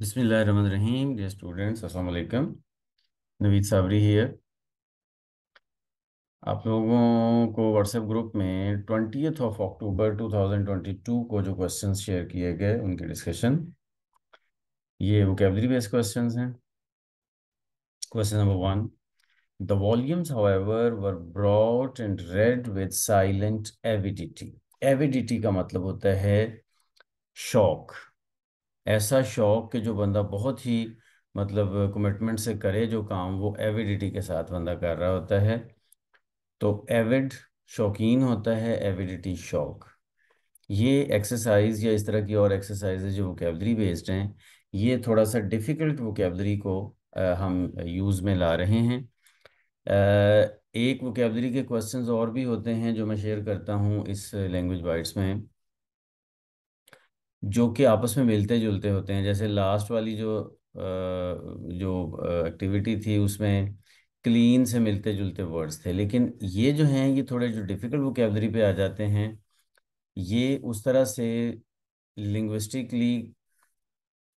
Bismillahirrahmanirrahim. Dear students, अस्सलाम वालेकुम. Naveed Sabri here. आप लोगों को व्हाट्सएप ग्रुप में ट्वेंटी ऑफ अक्टूबर 2022 को जो क्वेश्चन शेयर किए गए उनके डिस्कशन ये वोकेबलरी बेस्ड क्वेश्चन हैं question number one the volumes however were brought and read with silent avidity avidity का मतलब होता है शॉक ऐसा शौक कि जो बंदा बहुत ही मतलब कमिटमेंट से करे जो काम वो एविडिटी के साथ बंदा कर रहा होता है तो एविड शौकीन होता है एविडिटी शौक ये एक्सरसाइज या इस तरह की और एक्सरसाइज जो वोकेबलरी बेस्ड हैं ये थोड़ा सा डिफ़िकल्ट वोकेबलरी को आ, हम यूज़ में ला रहे हैं आ, एक वोकेबलरी के क्वेश्चंस और भी होते हैं जो मैं शेयर करता हूँ इस लैंग्वेज बाइट्स में जो कि आपस में मिलते जुलते होते हैं जैसे लास्ट वाली जो जो एक्टिविटी थी उसमें क्लीन से मिलते जुलते वर्ड्स थे लेकिन ये जो हैं ये थोड़े जो डिफ़िकल्ट वोकेबलरी पे आ जाते हैं ये उस तरह से लिंग्विस्टिकली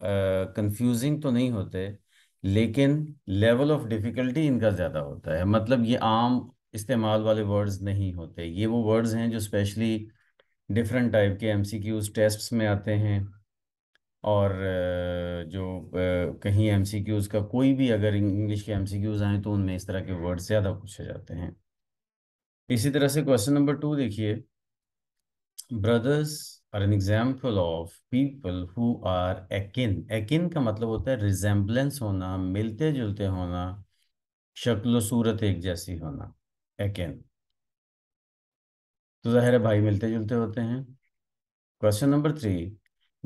कंफ्यूजिंग तो नहीं होते लेकिन लेवल ऑफ डिफ़िकल्टी इनका ज़्यादा होता है मतलब ये आम इस्तेमाल वाले वर्ड्स नहीं होते ये वो वर्ड्स हैं जो स्पेशली डिफरेंट टाइप के एम सी क्यूज टेस्ट्स में आते हैं और जो कहीं एम सी क्यूज का कोई भी अगर इंग्लिश के एम सी क्यूज आए तो उनमें इस तरह के वर्ड ज़्यादा पूछे जाते हैं इसी तरह से क्वेश्चन नंबर टू देखिए brothers are an example of people who are akin akin का मतलब होता है रिजेंबलेंस होना मिलते जुलते होना शक्ल सूरत एक जैसी होना एकिन तो जाहिर है भाई मिलते जुलते होते हैं question number three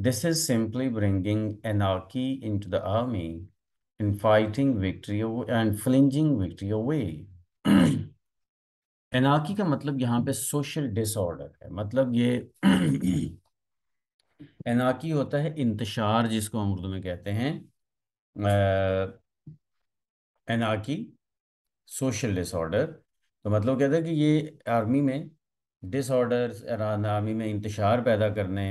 this is simply bringing anarchy into the army in fighting victory and flinging victory away anarchy का मतलब यहाँ पे सोशल डिसऑर्डर है मतलब ये एनार्की होता है इंतशार जिसको हम उर्दू में कहते हैं एनार्की सोशल डिसऑर्डर तो मतलब कहता है कि ये आर्मी में डिसऑर्डर्स नामी में इंतशार पैदा करने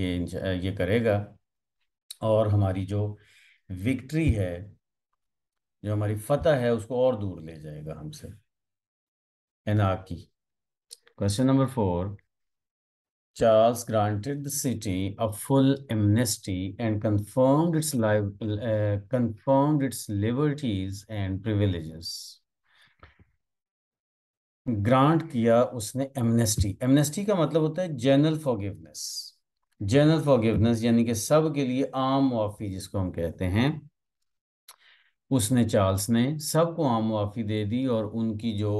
ये ये करेगा और हमारी जो विक्ट्री है जो हमारी फतह है उसको और दूर ले जाएगा हमसे एनाक question number four Charles granted the city a full amnesty and confirmed its live confirmed its liberties and privileges grant किया उसने एमनेस्टी एमनेस्टी का मतलब होता है जनरल फॉरगिवनेस जनरल फॉरगिवनेस यानी कि सब के लिए आम मुआफ़ी जिसको हम कहते हैं उसने चार्ल्स ने सबको आम मुआफ़ी दे दी और उनकी जो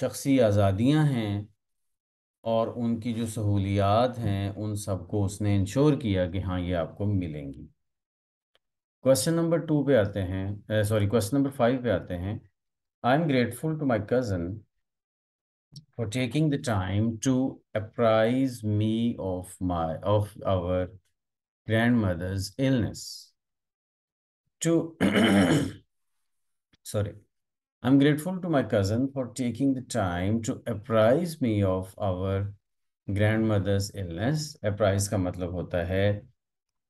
शख्सी आज़ादियां हैं और उनकी जो सहूलियात हैं उन सबको उसने इंश्योर किया कि हाँ ये आपको मिलेंगी क्वेश्चन नंबर टू पे आते हैं सॉरी क्वेश्चन नंबर फाइव पे आते हैं I'm grateful to my cousin for taking the time to apprise me of my of our grandmother's illness. To sorry. I'm grateful to my cousin for taking the time to apprise me of our grandmother's illness. Apprise का मतलब होता है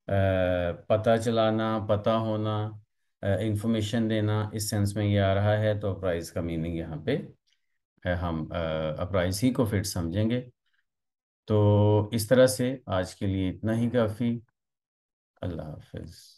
पता चलाना पता होना information देना इस सेंस में ये आ रहा है तो अप्राइज का मीनिंग यहाँ पे हम अप्राइज ही को फिट समझेंगे तो इस तरह से आज के लिए इतना ही काफ़ी अल्लाह हाफिज़